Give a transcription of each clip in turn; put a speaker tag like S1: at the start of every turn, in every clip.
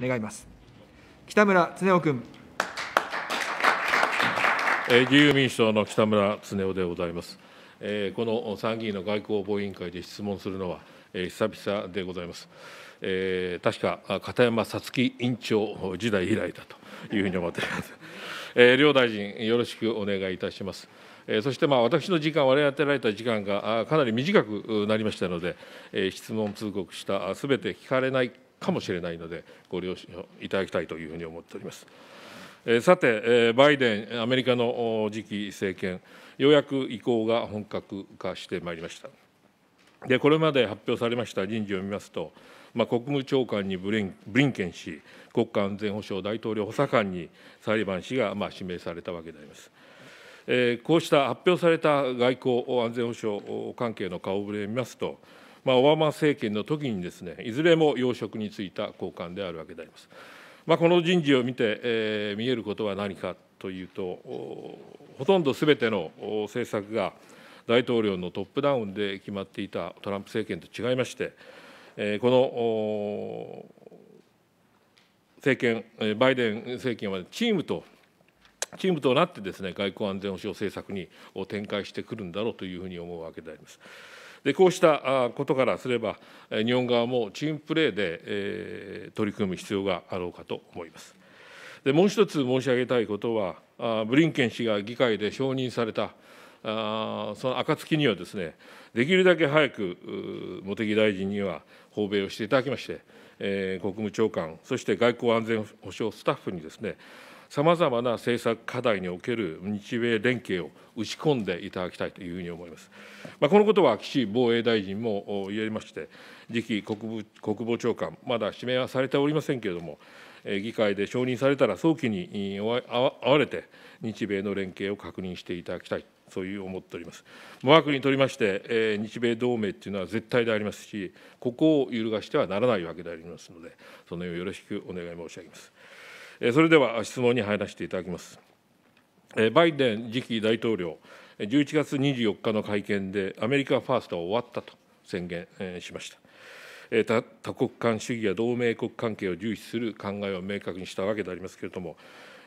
S1: 願います北村恒夫君
S2: え、自由民主党の北村恒夫でございます、えー、この参議院の外交防衛委員会で質問するのは、えー、久々でございます、えー、確か片山さつき委員長時代以来だというふうに思っておりますえー、両大臣よろしくお願いいたしますえそしてまあ私の時間、我々当てられた時間がかなり短くなりましたので、え質問通告したすべて聞かれないかもしれないので、ご了承いただきたいというふうに思っております。さて、バイデン、アメリカの次期政権、ようやく移行が本格化してまいりました。でこれまで発表されました人事を見ますと、まあ、国務長官にブリンブリンケン氏、国家安全保障大統領補佐官にサリバン氏がまあ指名されたわけであります。えこうした発表された外交、安全保障関係の顔ぶれを見ますと、まあ、オバマ政権の時にですねいずれも要職に就いた高官であるわけであります。まあ、この人事を見て、えー、見えることは何かというとほとんどすべての政策が大統領のトップダウンで決まっていたトランプ政権と違いまして、えー、この政権バイデン政権はチームとチームとなってですね外交安全保障政策に展開してくるんだろうというふうに思うわけであります。でこうしたことからすれば、日本側もチームプレーで、取り組む必要があろうかと思います。でもう一つ申し上げたいことは、ブリンケン氏が議会で承認された、その暁にはですね、できるだけ早く茂木大臣には訪米をしていただきまして、国務長官、そして外交安全保障スタッフにですね、さまざまな政策課題における日米連携を打ち込んでいただきたいというふうに思います。まあ、このことは岸防衛大臣も言えまして、次期国務国防長官、まだ指名はされておりませんけれども、議会で承認されたら早期に会われて、日米の連携を確認していただきたい、そういう思っております。我が国にとりまして、日米同盟というのは絶対でありますし、ここを揺るがしてはならないわけでありますので、そのようよろしくお願い申し上げます。それでは質問に入らせていただきます。バイデン次期大統領、11月24日の会見で、アメリカファーストは終わったと宣言しました。多多国間主義や同盟国関係を重視する考えを明確にしたわけでありますけれども、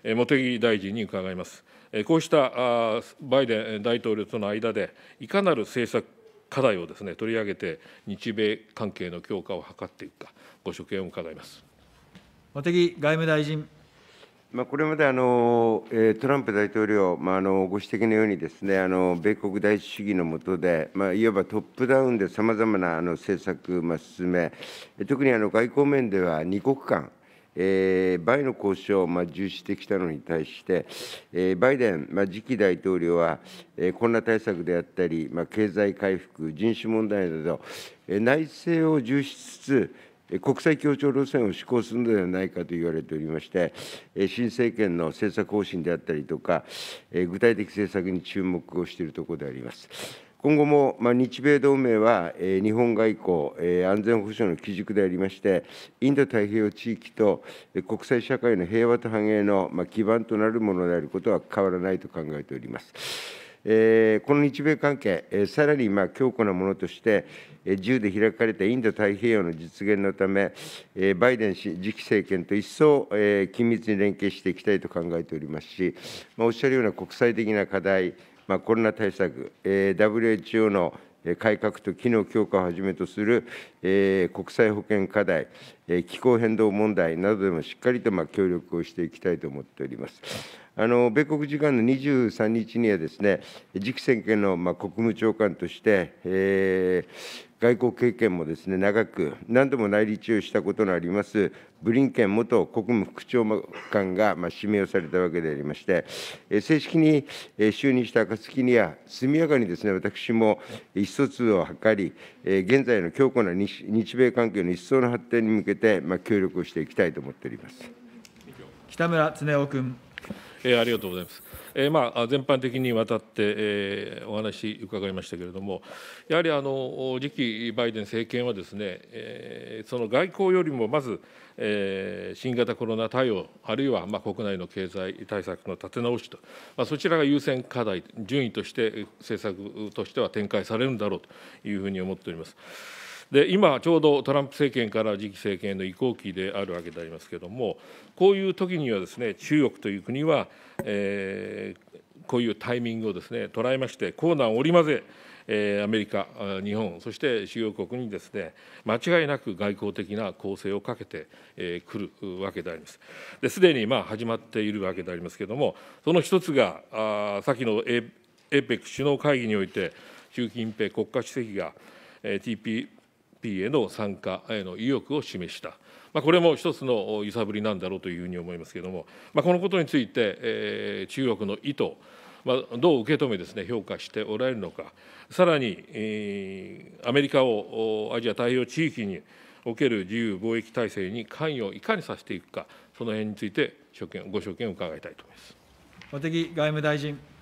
S2: 茂木大臣に伺います。こうしたバイデン大統領との間で、いかなる政策課題をですね取り上げて、日米関係の強化を図っていくか、ご所見を伺います
S3: 茂木外務大臣。まあ、これまであのトランプ大統領、まあ、あのご指摘のようにです、ね、あの米国第一主義の下で、まあ、いわばトップダウンでさまざまなあの政策、まあ、進め、特にあの外交面では2国間、えー、の交渉を、まあ、重視してきたのに対して、えー、バイデン、まあ、次期大統領は、えー、こんな対策であったり、まあ、経済回復、人種問題など、えー、内政を重視しつつ、国際協調路線を施行するのではないかと言われておりまして、新政権の政策方針であったりとか、具体的政策に注目をしているところであります。今後も、日米同盟は、日本外交、安全保障の基軸でありまして、インド太平洋地域と、国際社会の平和と繁栄の、基盤となるものであることは変わらないと考えております。えー、この日米関係、えー、さらにまあ強固なものとして、えー、自由で開かれたインド太平洋の実現のため、えー、バイデン氏次期政権と一層、えー、緊密に連携していきたいと考えておりますし、まあ、おっしゃるような国際的な課題、まあ、コロナ対策、えー、WHO の改革と機能強化をはじめとする、えー、国際保健課題、えー、気候変動問題などでもしっかりとまあ協力をしていきたいと思っております。あの米国時間の23日にはですね、次期政権のまあ国務長官として、えー、外交経験もですね長く、何度も内立をしたことのあります、ブリンケン元国務副長官がまあ指名をされたわけでありまして、えー、正式に就任した暁には、速やかにですね私も意思疎通を図り、えー、現在の強固な日日米関係の一層の発展に向けて、まあ、協力をしていきたいと思っております。
S2: 北村恒夫君。えありがとうございます。えまあ、全般的にわたって、えお話伺いましたけれども、やはりあの次期バイデン政権はですね、えその外交よりもまず、え新型コロナ対応、あるいはま国内の経済対策の立て直しと、まそちらが優先課題、順位として政策としては展開されるんだろうというふうに思っております。で今ちょうどトランプ政権から次期政権への移行期であるわけでありますけれどもこういう時にはですね中国という国は、えー、こういうタイミングをですね捉えまして硬軟織り交ぜえー、アメリカ、日本、そして主要国にですね間違いなく外交的な攻勢をかけてく、えー、るわけであります。ですでにまあ始まっているわけでありますけれども、その一つが、あ先の APEC 首脳会議において、習近平国家主席が、えー、P への参加への意欲を示した。まあ、これも一つの揺さぶりなんだろうというふうに思いますけれども、まあ、このことについて、えー、中国の意図、まあ、どう受け止めです、ね、評価しておられるのか、さらに、えー、アメリカをアジア太平洋地域における自由貿易体制に関与をいかにさせていくか、その辺についてご所見を伺いたいと思い
S1: ます茂木外務大臣。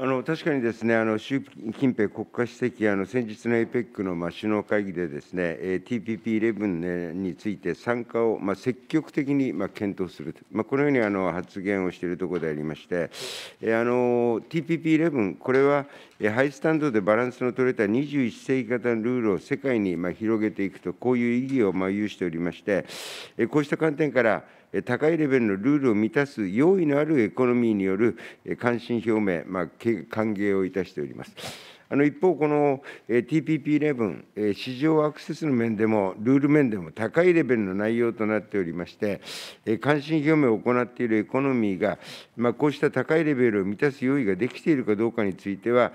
S3: あの確かにですねあの習近平国家主席、あの先日の APEC の、まあ、首脳会議で、ですね、え TPP11 について参加を、まあ、積極的に、まあ、検討すると、まあ、このようにあの発言をしているところでありまして、えあの TPP11、これは、えハイスタンドでバランスの取れた21世紀型のルールを世界に、まあ、広げていくと、こういう意義を、まあ、有しておりまして、えこうした観点から、高いレベルのルールを満たす用意のあるエコノミーによる関心表明、まあ、歓迎をいたしております。あの一方、この TPP11、市場アクセスの面でも、ルール面でも高いレベルの内容となっておりまして、関心表明を行っているエコノミーが、まあ、こうした高いレベルを満たす用意ができているかどうかについては、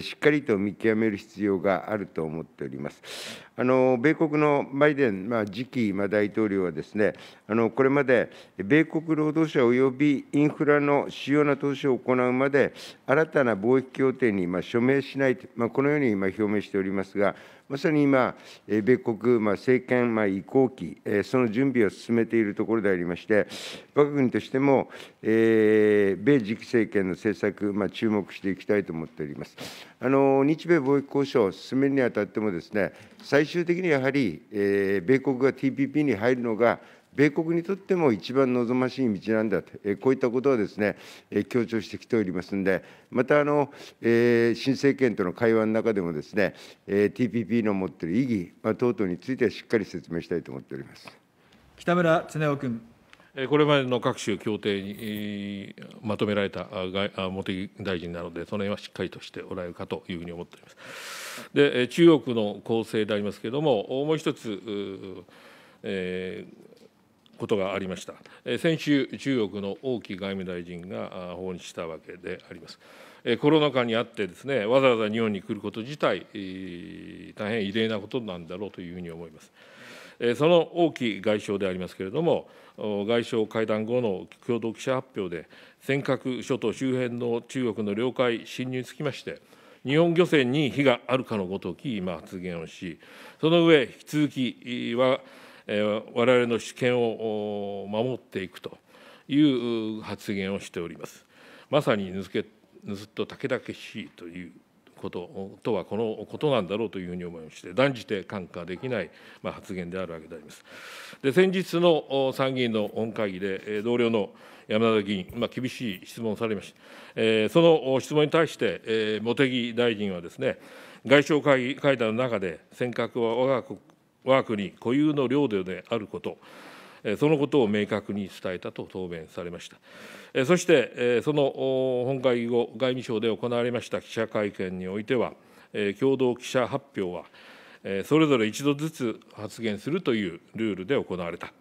S3: しっかりと見極める必要があると思っております。あの米国のバイデン、まあ、次期、まあ、大統領はですねあのこれまで米国労働者及びインフラの主要な投資を行うまで新たな貿易協定に、まあ、署名しないと、まあ、このように、まあ、表明しておりますがまさに今、米国、まあ、政権、まあ、移行期、えー、その準備を進めているところでありまして、我が国としても、えー、米次期政権の政策、まあ、注目していきたいと思っております。あの日米貿易交渉を進めるにあたってもです、ね、最最終的にやはり、え米国が TPP に入るのが、米国にとっても一番望ましい道なんだと、えこういったことをですね、え強調してきておりますので、またあの、え新政権との会話の中でもですね、え TPP の持っている意義、まあ、等々についてはしっかり説明したいと思っております
S1: 北村恒夫君。
S2: これまでの各種協定にまとめられた茂木大臣なので、その辺はしっかりとしておられるかというふうに思っております。で中国の構成でありますけれども、もう一つ、えー、ことがありました。先週、中国の王毅外務大臣が訪日したわけであります。コロナ禍にあってですね、わざわざ日本に来ること自体、大変異例なことなんだろうというふうに思います。その王毅外相でありますけれども、外相会談後の共同記者発表で、尖閣諸島周辺の中国の領海侵入につきまして、日本漁船に非があるかのごとき、今、発言をし、その上、引き続きは、我々の主権を守っていくという発言をしております。まさにぬずけずっと武しいということとはこのことなんだろうというふうに思いまして、断じて看過できない、ま発言であるわけであります。で先日の参議院の本会議で、同僚の山田議員、まあ、厳しい質問されました、えその質問に対して、え茂木大臣はですね、外相会議会談の中で、尖閣は我が国我が国固有の領土であること、そのことを明確に伝えたと答弁されました。そして、その本会議後、外務省で行われました記者会見においては、共同記者発表は、それぞれ一度ずつ発言するというルールで行われた。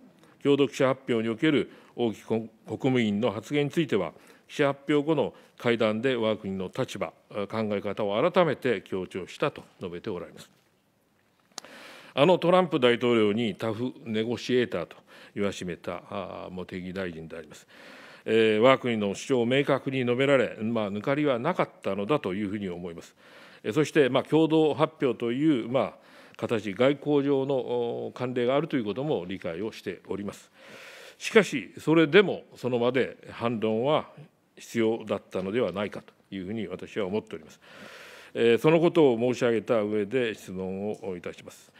S2: 共同記者発表における王毅国務員の発言については、記者発表後の会談で我が国の立場、考え方を改めて強調したと述べておられます。あのトランプ大統領にタフネゴシエーターと言わしめた茂木大臣であります。えー、我が国の主張を明確に述べられ、まあ、抜かりはなかったのだというふうに思います。そして、まあ、共同発表という、まあ、形、外交上の慣例があるということも理解をしております。しかし、それでもその場で反論は必要だったのではないかというふうに私は思っております。そのことを申し上げた上で質問をいたします。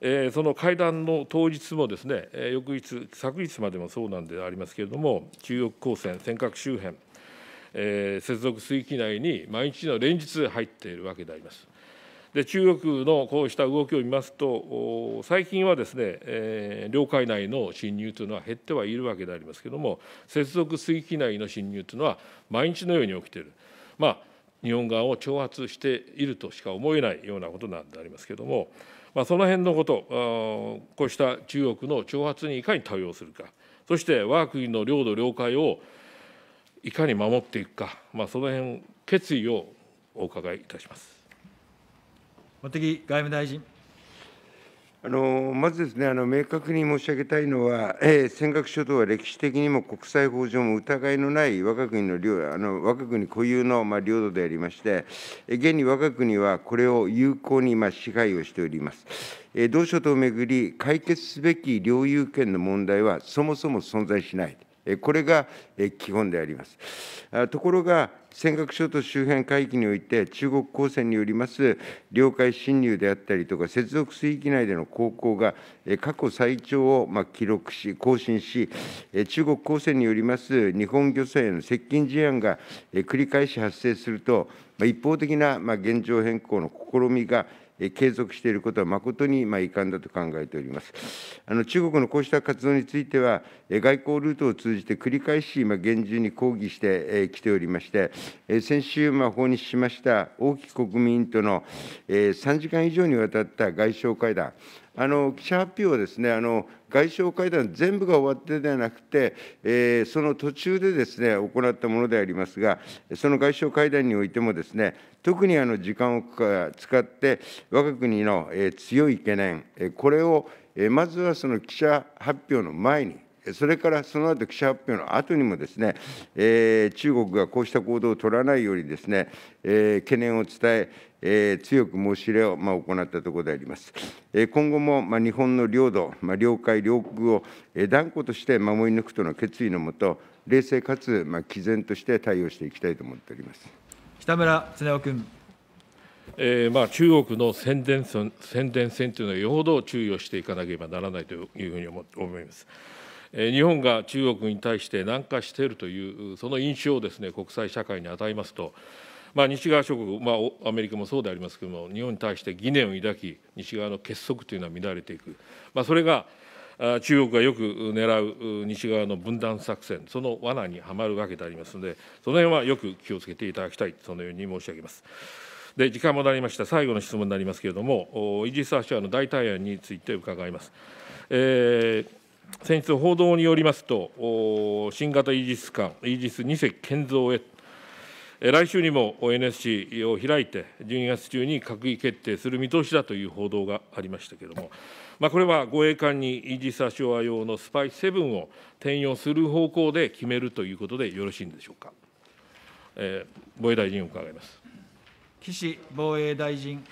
S2: えー、その会談の当日もですね、えー、翌日、昨日までもそうなんでありますけれども、中国高専、尖閣周辺、えー、接続水域内に毎日の連日入っているわけであります。で中国のこうした動きを見ますと、最近はですね、えー、領海内の侵入というのは減ってはいるわけでありますけれども、接続水域内の侵入というのは毎日のように起きている。まあ日本側を挑発しているとしか思えないようなことなんでありますけれども、まあ、その辺のことこうした中国の挑発にいかに対応するかそして我が国の領土領海をいかに守っていくか、まあ、その辺
S3: 決意をお伺いいたします
S1: 茂木外務大臣。
S3: あのまずですねあの、明確に申し上げたいのは、えー、尖閣諸島は歴史的にも国際法上も疑いのない我が国の領あの我が国固有の、まあ、領土でありまして、現に我が国はこれを有効に、まあ、支配をしております。えー、同諸島をめぐり、解決すべき領有権の問題はそもそも存在しない。これが基本であります。ところが、尖閣諸島周辺海域において、中国公船によります領海侵入であったりとか、接続水域内での航行が過去最長を記録し、更新し、中国公船によります日本漁船への接近事案が繰り返し発生すると、一方的な現状変更の試みが継続していることは誠に遺憾だと考えております。あの中国のこうした活動については、外交ルートを通じて繰り返し厳重に抗議してきておりまして、先週、訪日しました王毅国民との3時間以上にわたった外相会談、あの記者発表はですねあの外相会談全部が終わってではなくて、えー、その途中でですね行ったものでありますが、その外相会談においてもですね特にあの時間を使って、我が国の、えー、強い懸念、これを、えー、まずはその記者発表の前に、それからその後記者発表の後にもですね、えー、中国がこうした行動を取らないよにですね、えー、懸念を伝え、えー、強く申し入れを、まあ、行ったところであります。えー、今後も、まあ、日本の領土、まあ、領海、領空を、え断固として守り抜くとの決意のもと、冷静かつ、まあ、毅然として対応していきたいと思っております。
S2: 北村恒夫君。えーまあ、中国の宣伝戦宣伝戦というのは、よほど注意をしていかなければならないというふうに思います。日本が中国に対して南下しているというその印象をですね国際社会に与えますと、まあ、西側諸国、まあ、アメリカもそうでありますけれども日本に対して疑念を抱き西側の結束というのは乱れていく、まあ、それが中国がよく狙う西側の分断作戦その罠にはまるわけでありますのでその辺はよく気をつけていただきたいそのように申し上げます。で時間もなりました最後の質問になりますけれどもイージス・アショアの代替案について伺います。えー先日、報道によりますと、新型イージス艦、イージス2隻建造へ、来週にも NSC を開いて、12月中に閣議決定する見通しだという報道がありましたけれども、まあ、これは護衛艦にイージス・アショア用のスパイ7を転用する方向で決めるということでよろしいんでしょうか。えー、防衛大臣伺います
S1: 岸防
S2: 衛大臣。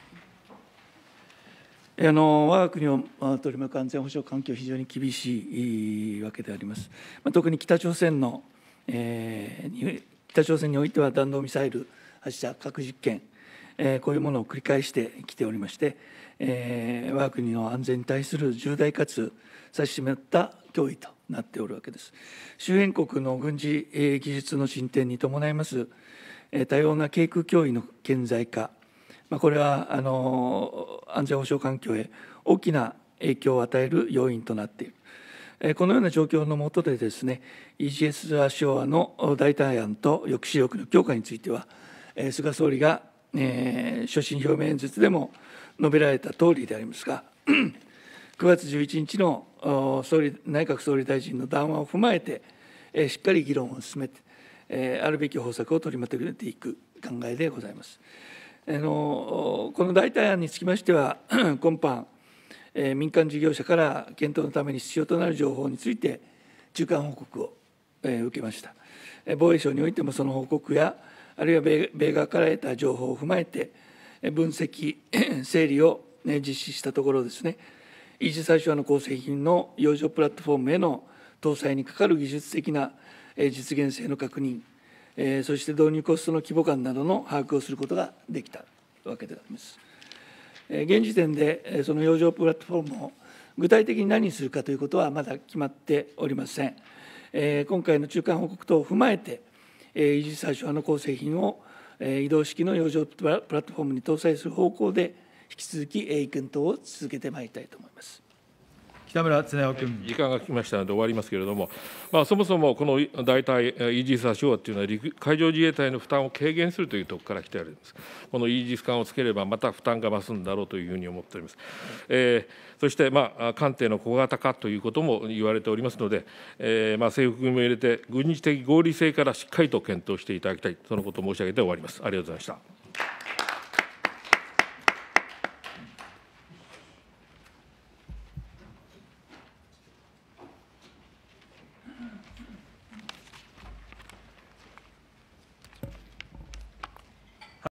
S1: あの我が国を取り巻く安全保障環境、非常に厳しいわけであります。まあ、特に北朝鮮の、えー、北朝鮮においては弾道ミサイル発射、核実験、えー、こういうものを繰り返してきておりまして、えー、我が国の安全に対する重大かつ差し迫った脅威となっておるわけです。周辺国の軍事、え技術の進展に伴います、え多様な軽空脅威の顕在化、まあ、これはあの安全保障環境へ大きな影響を与える要因となっている。このような状況の下でですね、EGS ョアの代替案と抑止力の強化については、菅総理が、えー、所信表明演説でも述べられた通りでありますが、9 月11日の総理内閣総理大臣の談話を踏まえて、えー、しっかり議論を進めて、えー、あるべき方策を取りまとめていく考えでございます。あのこの代替案につきましては、今般、えー、民間事業者から検討のために必要となる情報について、中間報告を、えー、受けました。防衛省においても、その報告や、あるいは米米側から得た情報を踏まえて、分析、整理を、ね、実施したところですね、維持最初化の構成品の養生プラットフォームへの搭載にかかる技術的な実現性の確認、えー、そして導入コストの規模感などの把握をすることができたわけであります。えー、現時点で、その洋上プラットフォームを具体的に何にするかということはまだ決まっておりません。えー、今回の中間報告等を踏まえて、えー、維持最初派の構成品を、えー、移動式の洋上プラットフォームに搭載する方向で、引き続き、鋭意検討を続けてまいりたいと思います。
S2: 北村恒夫君。時間が来ましたので終わりますけれども、まあ、そもそもこの大体イージス・アショアというのは陸、海上自衛隊の負担を軽減するというところから来ております。このイージス艦をつければまた負担が増すんだろうというふうに思っております。えー、そして、まあ、艦艇の小型化ということも言われておりますので、えー、まあ、政府組も入れて軍事的合理性からしっかりと検討していただきたい、そのことを申し上げて終わります。ありがとうございました。